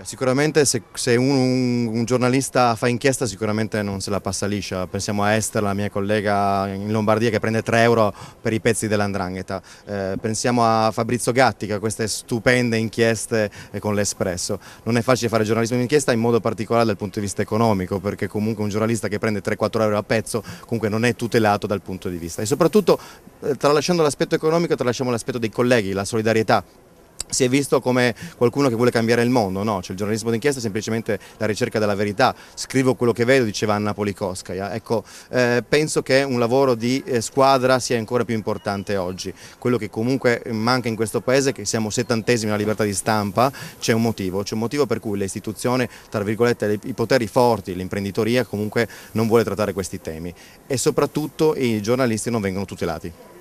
Beh, sicuramente se, se un, un, giornalista fa inchiesta sicuramente non se la passa liscia, pensiamo a Esther, la mia collega in Lombardia che prende 3 euro per i pezzi dell'andrangheta, eh, pensiamo a Fabrizio Gatti che ha queste stupende inchieste eh, con l'Espresso, non è facile fare giornalismo in inchiesta in modo particolare dal punto di vista economico perché comunque un giornalista che prende 3-4 euro a pezzo comunque non è tutelato dal punto di vista e soprattutto eh, tralasciando l'aspetto economico tralasciamo l'aspetto dei colleghi, la solidarietà si è visto come qualcuno che vuole cambiare il mondo, no? cioè, il giornalismo d'inchiesta è semplicemente la ricerca della verità, scrivo quello che vedo, diceva Anna Polikowskaia, ecco, eh, penso che un lavoro di eh, squadra sia ancora più importante oggi, quello che comunque eh, manca in questo paese è che siamo settantesimi nella libertà di stampa, c'è un motivo, c'è un motivo per cui le istituzioni, tra virgolette, i poteri forti, l'imprenditoria comunque non vuole trattare questi temi e soprattutto i giornalisti non vengono tutelati.